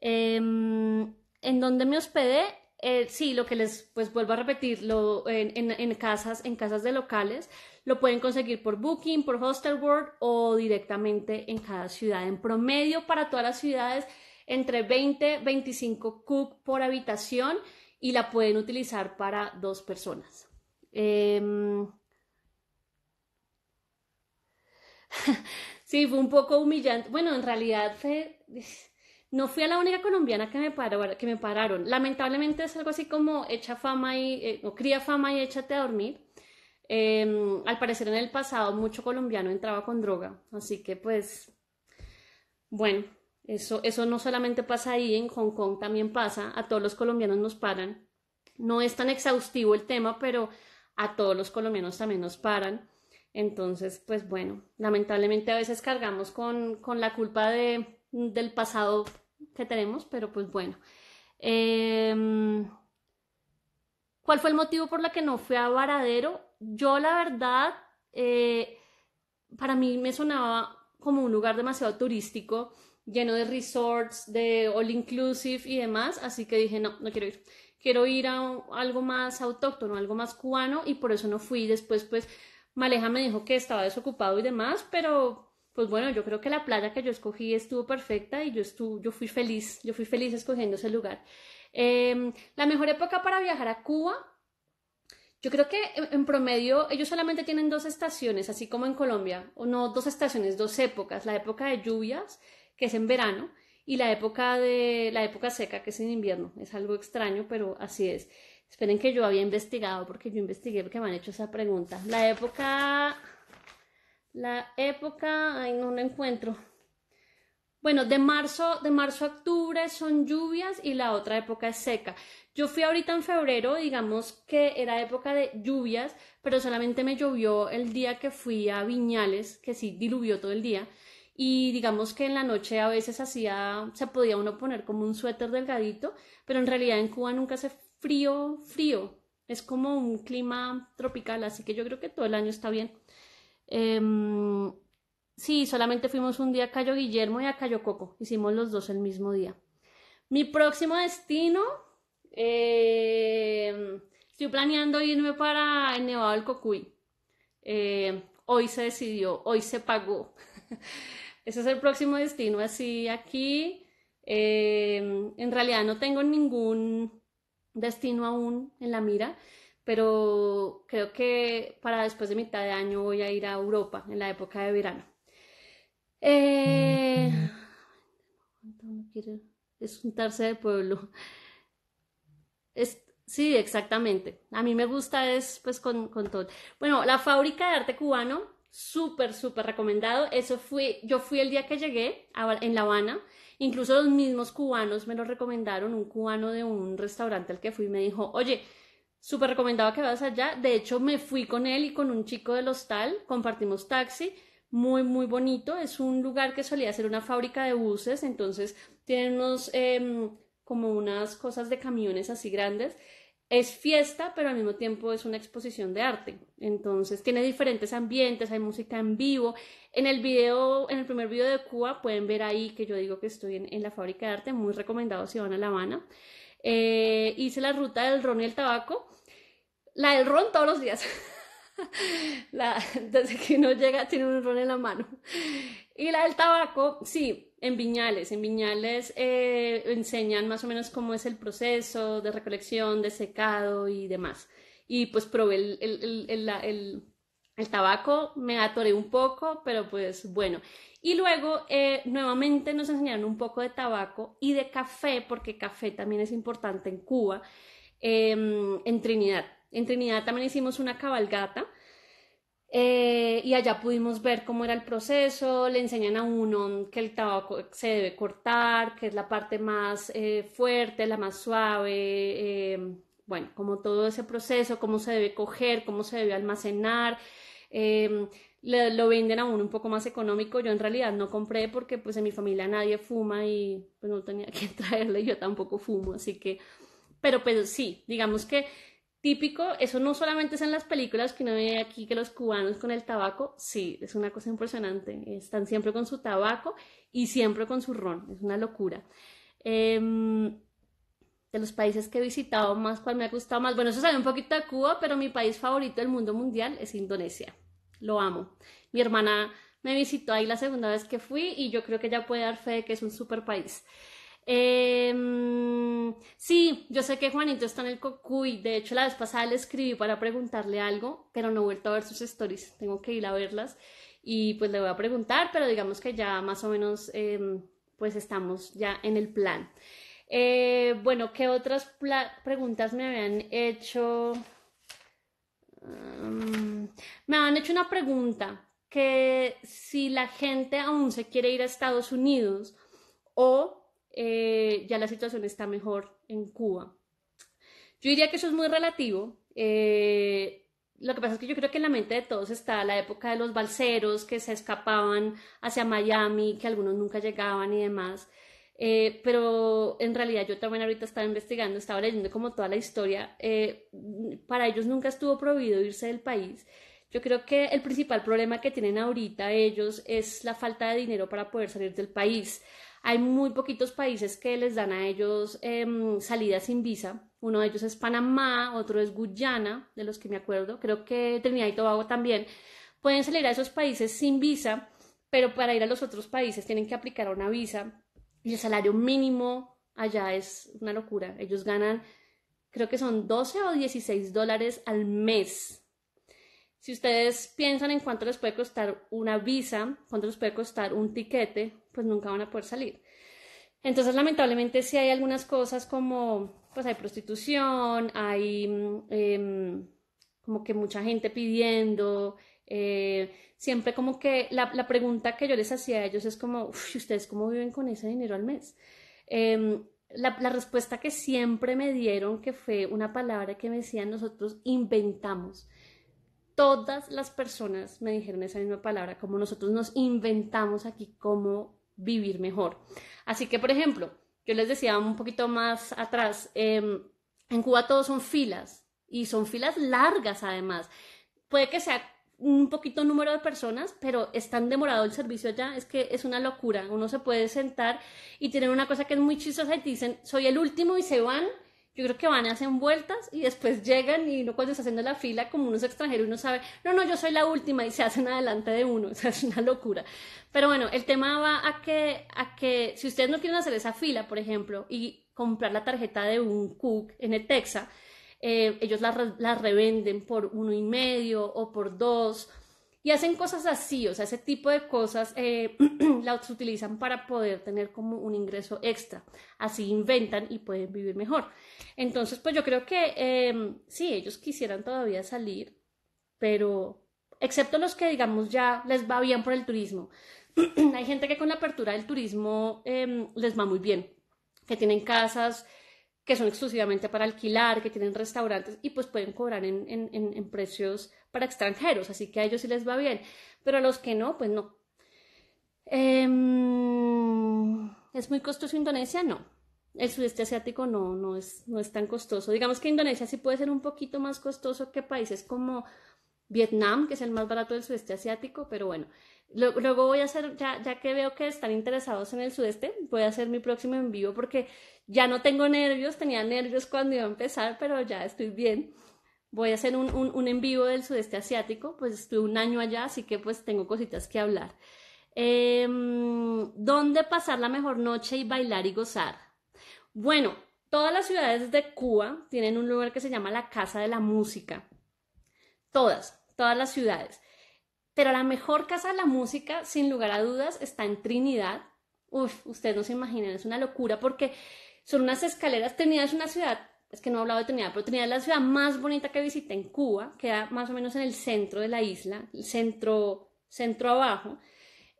Em, ¿En donde me hospedé? Eh, sí, lo que les pues vuelvo a repetir, lo, en, casas, en casas de locales, lo pueden conseguir por Booking, por Hostelworld o directamente en cada ciudad. En promedio para todas las ciudades, entre 20, 25 cook por habitación y la pueden utilizar para dos personas. Em, sí, fue un poco humillante. Bueno, en realidad no fui a la única colombiana que me, que me pararon. Lamentablemente es algo así como echa fama y, eh, o cría fama y échate a dormir. Em, al parecer en el pasado mucho colombiano entraba con droga, así que pues, bueno, eso, eso no solamente pasa ahí, en Hong Kong también pasa, a todos los colombianos nos paran. No es tan exhaustivo el tema, pero a todos los colombianos también nos paran. Entonces, pues bueno, lamentablemente a veces cargamos con, la culpa de, del pasado que tenemos, pero pues bueno. Em, ¿Cuál fue el motivo por la que no fui a Varadero? Yo la verdad, eh, para mí me sonaba como un lugar demasiado turístico, lleno de resorts, de all inclusive y demás, así que dije, no, no quiero ir. Quiero ir a algo más autóctono, algo más cubano y por eso no fui. Después, pues, Maleja me dijo que estaba desocupado y demás, pero pues bueno, yo creo que la playa que yo escogí estuvo perfecta y yo, yo fui feliz, yo fui feliz escogiendo ese lugar. Em, la mejor época para viajar a Cuba, yo creo que en promedio ellos solamente tienen dos estaciones, así como en Colombia, o no, dos estaciones, dos épocas, la época de lluvias, que es en verano, y la época de la época seca, que es en invierno. Es algo extraño, pero así es. Esperen que yo había investigado, porque yo investigué porque me han hecho esa pregunta. La época, la época, ay, no lo encuentro. Bueno, de marzo, de marzo a octubre son lluvias y la otra época es seca. Yo fui ahorita en febrero, digamos que era época de lluvias, pero solamente me llovió el día que fui a Viñales, que sí diluvió todo el día. Y digamos que en la noche a veces hacía, se podía uno poner como un suéter delgadito, pero en realidad en Cuba nunca se frío, frío. Es como un clima tropical, así que yo creo que todo el año está bien. Em, sí, solamente fuimos un día a Cayo Guillermo y a Cayo Coco. Hicimos los dos el mismo día. Mi próximo destino, em, estoy planeando irme para el Nevado del Cocuy. Em, hoy se decidió, hoy se pagó. Ese es el próximo destino, así aquí. en realidad no tengo ningún destino aún en la mira, pero creo que para después de mitad de año voy a ir a Europa en la época de verano. Eh, mm. es juntarse de pueblo. Es, sí, exactamente. A mí me gusta es pues con todo. Bueno, la fábrica de arte cubano súper, súper recomendado. Eso fue, yo fui el día que llegué a, en La Habana. Incluso los mismos cubanos me lo recomendaron. Un cubano de un restaurante al que fui me dijo, oye, súper recomendado que vayas allá. De hecho, me fui con él y con un chico del hostal. Compartimos taxi. Muy, muy bonito. Es un lugar que solía ser una fábrica de buses. Entonces, tienen unos, em, como unas cosas de camiones así grandes es fiesta, pero al mismo tiempo es una exposición de arte. Entonces tiene diferentes ambientes, hay música en vivo. En el video, en el primer video de Cuba, pueden ver ahí que yo digo que estoy en, la fábrica de arte, muy recomendado si van a La Habana. Eh, hice la ruta del ron y el tabaco. La del ron todos los días. la, desde que uno llega tiene un ron en la mano. Y la del tabaco, sí, en Viñales, en Viñales eh, enseñan más o menos cómo es el proceso de recolección, de secado y demás. Y pues probé el, tabaco, me atoré un poco, pero pues bueno. Y luego eh, nuevamente nos enseñaron un poco de tabaco y de café, porque café también es importante en Cuba, em, en Trinidad. En Trinidad también hicimos una cabalgata eh, y allá pudimos ver cómo era el proceso, le enseñan a uno que el tabaco se debe cortar, que es la parte más eh, fuerte, la más suave, eh, bueno, como todo ese proceso, cómo se debe coger, cómo se debe almacenar. Em, lo venden a uno un poco más económico. Yo en realidad no compré porque pues en mi familia nadie fuma y pues no tenía que traerle, yo tampoco fumo, así que, pero pues sí, digamos que típico, eso no solamente es en las películas que uno ve aquí que los cubanos con el tabaco, sí, es una cosa impresionante, están siempre con su tabaco y siempre con su ron, es una locura. Em, de los países que he visitado más, cuál me ha gustado más, bueno, eso sale un poquito de Cuba, pero mi país favorito del mundo mundial es Indonesia, lo amo. Mi hermana me visitó ahí la segunda vez que fui y yo creo que ella puede dar fe de que es un super país. Em, sí, yo sé que Juanito está en el Cocuy. De hecho, la vez pasada le escribí para preguntarle algo, pero no he vuelto a ver sus stories. Tengo que ir a verlas y pues le voy a preguntar, pero digamos que ya más o menos em, pues estamos ya en el plan. Eh, bueno, ¿qué otras preguntas me habían hecho? Em, me habían hecho una pregunta que si la gente aún se quiere ir a Estados Unidos o eh, ya la situación está mejor en Cuba. Yo diría que eso es muy relativo. Eh, lo que pasa es que yo creo que en la mente de todos está la época de los balseros que se escapaban hacia Miami, que algunos nunca llegaban y demás. Eh, pero en realidad yo también ahorita estaba investigando, estaba leyendo como toda la historia. para ellos nunca estuvo prohibido irse del país. Yo creo que el principal problema que tienen ahorita ellos es la falta de dinero para poder salir del país. Hay muy poquitos países que les dan a ellos eh, salida sin visa. Uno de ellos es Panamá, otro es Guyana, de los que me acuerdo. Creo que Trinidad y Tobago también. Pueden salir a esos países sin visa, pero para ir a los otros países tienen que aplicar una visa. Y el salario mínimo allá es una locura. Ellos ganan, creo que son 12 o 16 dólares al mes. Si ustedes piensan en cuánto les puede costar una visa, cuánto les puede costar un tiquete, pues nunca van a poder salir. Entonces, lamentablemente, si hay algunas cosas como, pues hay prostitución, hay mm, em, como que mucha gente pidiendo, eh, siempre como que la, pregunta que yo les hacía a ellos es como, ¿ustedes cómo viven con ese dinero al mes? Em, la, respuesta que siempre me dieron, que fue una palabra que me decían, nosotros inventamos. Todas las personas me dijeron esa misma palabra, como nosotros nos inventamos aquí como vivir mejor. Así que, por ejemplo, yo les decía un poquito más atrás, em, en Cuba todos son filas y son filas largas además. Puede que sea un poquito número de personas, pero es tan demorado el servicio ya es que es una locura. Uno se puede sentar y tienen una cosa que es muy chistosa y dicen, soy el último y se van yo creo que van, y hacen vueltas y después llegan y uno cuando está haciendo la fila, como unos extranjeros, uno sabe, no, no, yo soy la última y se hacen adelante de uno. O sea, es una locura. Pero bueno, el tema va a que, a que si ustedes no quieren hacer esa fila, por ejemplo, y comprar la tarjeta de un Cook en el Texas, eh, ellos la, revenden por uno y medio o por dos y hacen cosas así, o sea, ese tipo de cosas eh, las utilizan para poder tener como un ingreso extra. Así inventan y pueden vivir mejor. Entonces, pues yo creo que em, sí, ellos quisieran todavía salir, pero excepto los que, digamos, ya les va bien por el turismo. Hay gente que con la apertura del turismo em, les va muy bien, que tienen casas, que son exclusivamente para alquilar, que tienen restaurantes y pues pueden cobrar en, en, en, precios para extranjeros, así que a ellos sí les va bien, pero a los que no, pues no. Em, ¿Es muy costoso Indonesia? No. El sudeste asiático no, no, es, no es tan costoso. Digamos que Indonesia sí puede ser un poquito más costoso que países como Vietnam, que es el más barato del sudeste asiático, pero bueno, Luego voy a hacer, ya, que veo que están interesados en el sudeste, voy a hacer mi próximo en vivo porque ya no tengo nervios, tenía nervios cuando iba a empezar, pero ya estoy bien. Voy a hacer un, un, en vivo del sudeste asiático, pues estuve un año allá, así que pues tengo cositas que hablar. Em, ¿Dónde pasar la mejor noche y bailar y gozar? Bueno, todas las ciudades de Cuba tienen un lugar que se llama la Casa de la Música. Todas, todas las ciudades. Pero la mejor casa de la música, sin lugar a dudas, está en Trinidad. Uf, ustedes no se imaginan, es una locura porque son unas escaleras. Trinidad es una ciudad, es que no he hablado de Trinidad, pero Trinidad es la ciudad más bonita que visité en Cuba, queda más o menos en el centro de la isla, el centro, centro abajo.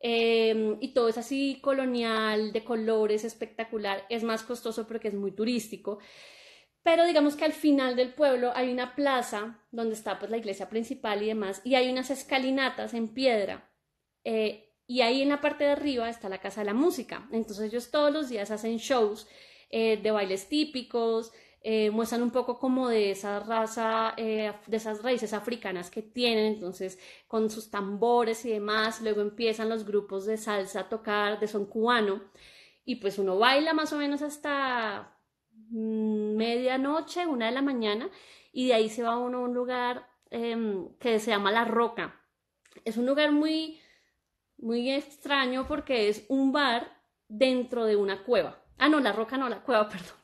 Em, y todo es así colonial, de colores, espectacular. Es más costoso porque es muy turístico. Pero digamos que al final del pueblo hay una plaza donde está pues la iglesia principal y demás, y hay unas escalinatas en piedra. Eh, y ahí en la parte de arriba está la Casa de la Música. Entonces ellos todos los días hacen shows eh, de bailes típicos, eh, muestran un poco como de esa raza, de esas raíces africanas que tienen, entonces con sus tambores y demás, luego empiezan los grupos de salsa a tocar, de son cubano, y pues uno baila más o menos hasta... Mm, medianoche, una de la mañana, y de ahí se va uno a un lugar em, que se llama La Roca. Es un lugar muy, muy extraño porque es un bar dentro de una cueva. Ah, no, La Roca no, la cueva, perdón.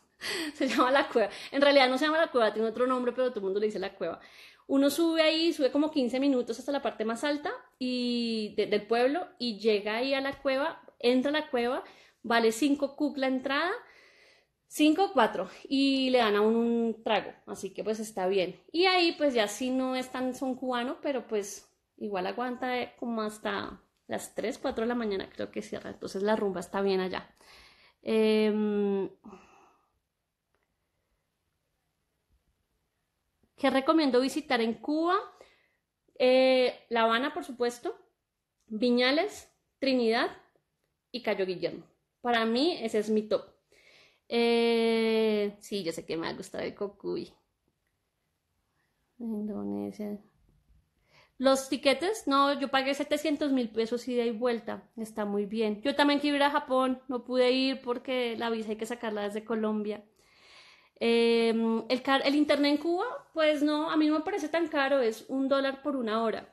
se llama La Cueva. En realidad no se llama La Cueva, tiene otro nombre, pero todo el mundo le dice La Cueva. Uno sube ahí, sube como 15 minutos hasta la parte más alta y del pueblo y llega ahí a la cueva, entra a la cueva, vale 5 CUC la entrada 5-4 y le dan a un trago, así que pues está bien. Y ahí pues ya si no es tan son cubano, pero pues igual aguanta eh, como hasta las 3, 4 de la mañana creo que cierra, entonces la rumba está bien allá. Em, ¿Qué recomiendo visitar en Cuba? Eh, la Habana, por supuesto, Viñales, Trinidad y Cayo Guillermo. Para mí ese es mi top. Eh, sí, yo sé que me ha gustado el Cocuy. Indonesia. Los tiquetes, no, yo pagué 700 mil pesos y y vuelta. Está muy bien. Yo también quiero ir a Japón, no pude ir porque la visa hay que sacarla desde Colombia. Em, el, el internet en Cuba, pues no, a mí no me parece tan caro, es un dólar por una hora.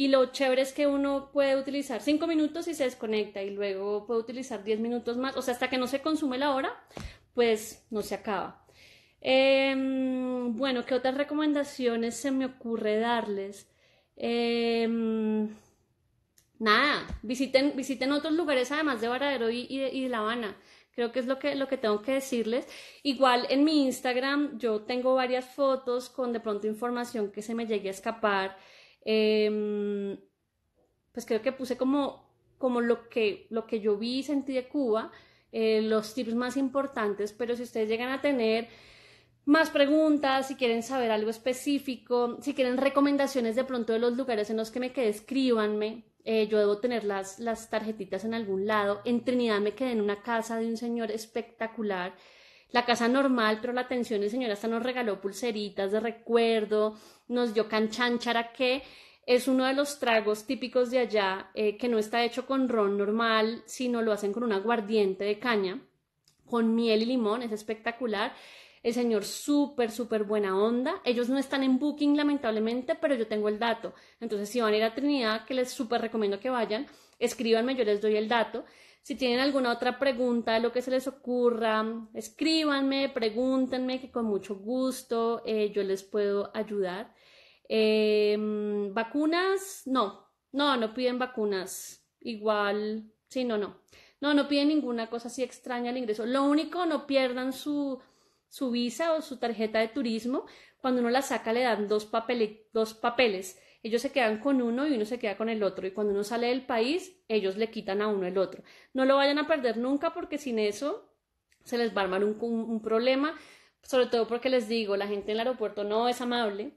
Y lo chévere es que uno puede utilizar 5 minutos y se desconecta y luego puede utilizar 10 minutos más. O sea, hasta que no se consume la hora, pues no se acaba. Em, bueno, ¿qué otras recomendaciones se me ocurre darles? Em, nada, visiten, visiten otros lugares además de Varadero y, La Habana. Creo que es lo que, lo que tengo que decirles. Igual en mi Instagram yo tengo varias fotos con de pronto información que se me llegue a escapar. Em, pues creo que puse como, como lo, que, lo que yo vi y sentí de Cuba, eh, los tips más importantes, pero si ustedes llegan a tener más preguntas, si quieren saber algo específico, si quieren recomendaciones de pronto de los lugares en los que me quedé, escríbanme. Eh, yo debo tener las, las tarjetitas en algún lado. En Trinidad me quedé en una casa de un señor espectacular la casa normal, pero la atención el Señor hasta nos regaló pulseritas de recuerdo, nos dio canchanchara que es uno de los tragos típicos de allá eh, que no está hecho con ron normal, sino lo hacen con un aguardiente de caña, con miel y limón, es espectacular. El señor súper, súper buena onda. Ellos no están en Booking, lamentablemente, pero yo tengo el dato. Entonces, si van a ir a Trinidad, que les súper recomiendo que vayan, escríbanme, yo les doy el dato. Si tienen alguna otra pregunta, lo que se les ocurra, escríbanme, pregúntenme, que con mucho gusto eh, yo les puedo ayudar. Em, ¿Vacunas? No, no, no piden vacunas. Igual, sí, no, no. No, no piden ninguna cosa así extraña al ingreso. Lo único, no pierdan su, su visa o su tarjeta de turismo. Cuando uno la saca, le dan dos papeles ellos se quedan con uno y uno se queda con el otro. Y cuando uno sale del país, ellos le quitan a uno el otro. No lo vayan a perder nunca porque sin eso se les va a armar un, problema. Sobre todo porque les digo, la gente en el aeropuerto no es amable.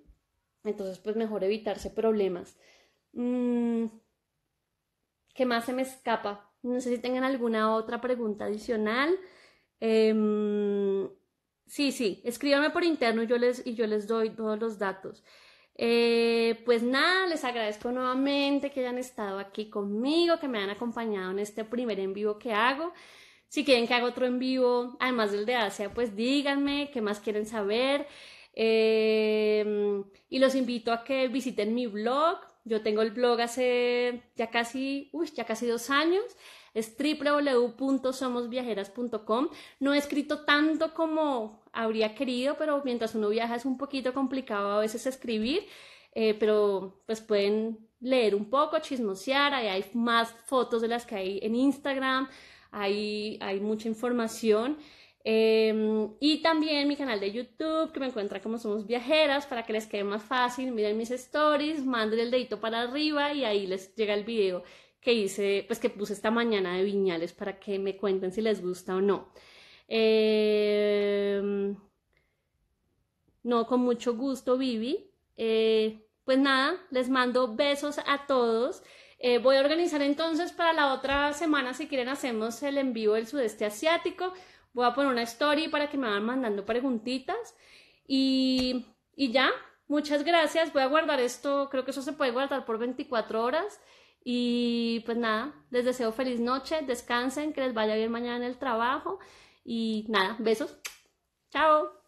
Entonces, pues mejor evitarse problemas. Mm, ¿Qué más se me escapa? No sé si tengan alguna otra pregunta adicional. Em, sí, sí, escríbanme por interno yo les, y yo les doy todos los datos. Eh, pues nada, les agradezco nuevamente que hayan estado aquí conmigo, que me hayan acompañado en este primer en vivo que hago. Si quieren que haga otro en vivo, además del de Asia, pues díganme qué más quieren saber. Eh, y los invito a que visiten mi blog. Yo tengo el blog hace ya casi, uy, ya casi dos años es www.somosviajeras.com. No he escrito tanto como habría querido, pero mientras uno viaja es un poquito complicado a veces escribir, eh, pero pues pueden leer un poco, chismosear, ahí hay más fotos de las que hay en Instagram, ahí hay mucha información. Em, y también mi canal de YouTube, que me encuentra como Somos Viajeras, para que les quede más fácil, miren mis stories, manden el dedito para arriba y ahí les llega el video que hice, pues que puse esta mañana de viñales para que me cuenten si les gusta o no. Em, no, con mucho gusto, Vivi. Eh, pues nada, les mando besos a todos. Eh, voy a organizar entonces para la otra semana, si quieren, hacemos el envío del sudeste asiático. Voy a poner una story para que me van mandando preguntitas. Y, y ya, muchas gracias. Voy a guardar esto, creo que eso se puede guardar por 24 horas. Y pues nada, les deseo feliz noche, descansen, que les vaya bien mañana en el trabajo y nada, besos. Chao.